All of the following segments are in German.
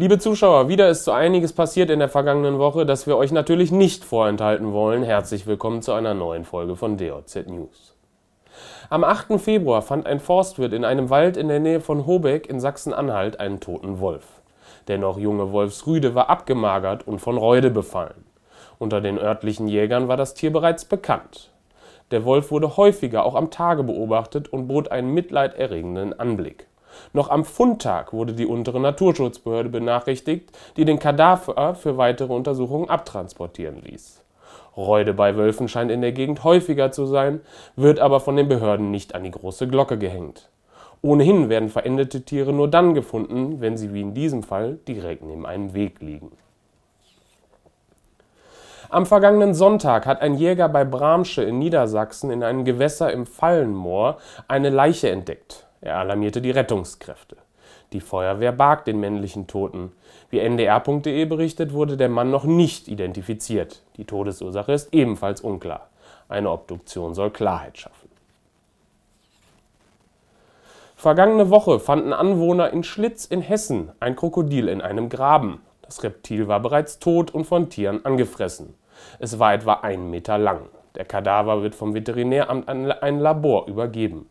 Liebe Zuschauer, wieder ist so einiges passiert in der vergangenen Woche, das wir euch natürlich nicht vorenthalten wollen. Herzlich willkommen zu einer neuen Folge von DOZ News. Am 8. Februar fand ein Forstwirt in einem Wald in der Nähe von Hobeck in Sachsen-Anhalt einen toten Wolf. Der noch junge Wolfsrüde war abgemagert und von Reude befallen. Unter den örtlichen Jägern war das Tier bereits bekannt. Der Wolf wurde häufiger auch am Tage beobachtet und bot einen mitleiderregenden Anblick. Noch am Fundtag wurde die untere Naturschutzbehörde benachrichtigt, die den Kadaver für weitere Untersuchungen abtransportieren ließ. Räude bei Wölfen scheint in der Gegend häufiger zu sein, wird aber von den Behörden nicht an die große Glocke gehängt. Ohnehin werden verendete Tiere nur dann gefunden, wenn sie wie in diesem Fall direkt neben einem Weg liegen. Am vergangenen Sonntag hat ein Jäger bei Bramsche in Niedersachsen in einem Gewässer im Fallenmoor eine Leiche entdeckt. Er alarmierte die Rettungskräfte. Die Feuerwehr barg den männlichen Toten. Wie ndr.de berichtet, wurde der Mann noch nicht identifiziert. Die Todesursache ist ebenfalls unklar. Eine Obduktion soll Klarheit schaffen. Vergangene Woche fanden Anwohner in Schlitz in Hessen ein Krokodil in einem Graben. Das Reptil war bereits tot und von Tieren angefressen. Es war etwa einen Meter lang. Der Kadaver wird vom Veterinäramt an ein Labor übergeben.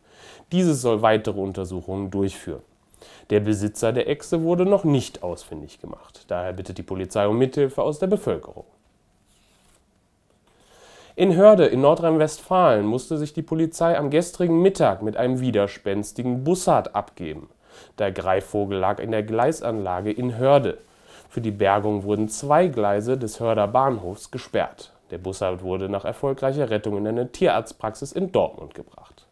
Dieses soll weitere Untersuchungen durchführen. Der Besitzer der Echse wurde noch nicht ausfindig gemacht. Daher bittet die Polizei um Mithilfe aus der Bevölkerung. In Hörde in Nordrhein-Westfalen musste sich die Polizei am gestrigen Mittag mit einem widerspenstigen Bussard abgeben. Der Greifvogel lag in der Gleisanlage in Hörde. Für die Bergung wurden zwei Gleise des Hörder Bahnhofs gesperrt. Der Bussard halt wurde nach erfolgreicher Rettung in eine Tierarztpraxis in Dortmund gebracht.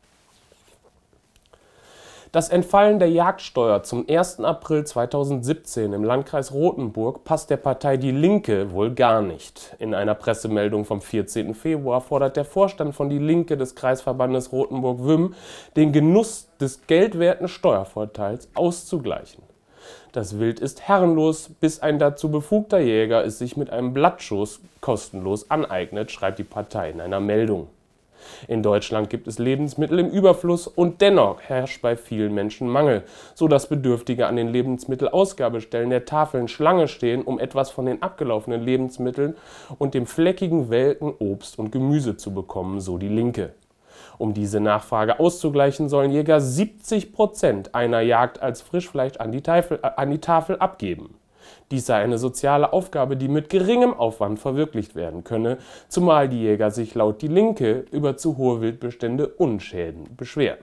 Das Entfallen der Jagdsteuer zum 1. April 2017 im Landkreis Rothenburg passt der Partei Die Linke wohl gar nicht. In einer Pressemeldung vom 14. Februar fordert der Vorstand von Die Linke des Kreisverbandes Rothenburg-Wümm, den Genuss des geldwerten Steuervorteils auszugleichen. Das Wild ist herrenlos, bis ein dazu befugter Jäger es sich mit einem Blattschuss kostenlos aneignet, schreibt die Partei in einer Meldung. In Deutschland gibt es Lebensmittel im Überfluss und dennoch herrscht bei vielen Menschen Mangel, so dass Bedürftige an den Lebensmittelausgabestellen der Tafeln Schlange stehen, um etwas von den abgelaufenen Lebensmitteln und dem fleckigen welken Obst und Gemüse zu bekommen, so die Linke. Um diese Nachfrage auszugleichen, sollen Jäger 70 Prozent einer Jagd als Frischfleisch an die, Tafel, äh, an die Tafel abgeben. Dies sei eine soziale Aufgabe, die mit geringem Aufwand verwirklicht werden könne, zumal die Jäger sich laut Die Linke über zu hohe Wildbestände Unschäden beschweren.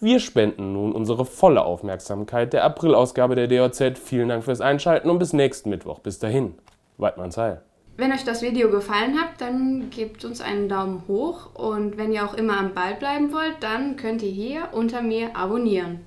Wir spenden nun unsere volle Aufmerksamkeit der April-Ausgabe der DOZ. Vielen Dank fürs Einschalten und bis nächsten Mittwoch. Bis dahin, Weidmannsheil. Wenn euch das Video gefallen hat, dann gebt uns einen Daumen hoch und wenn ihr auch immer am Ball bleiben wollt, dann könnt ihr hier unter mir abonnieren.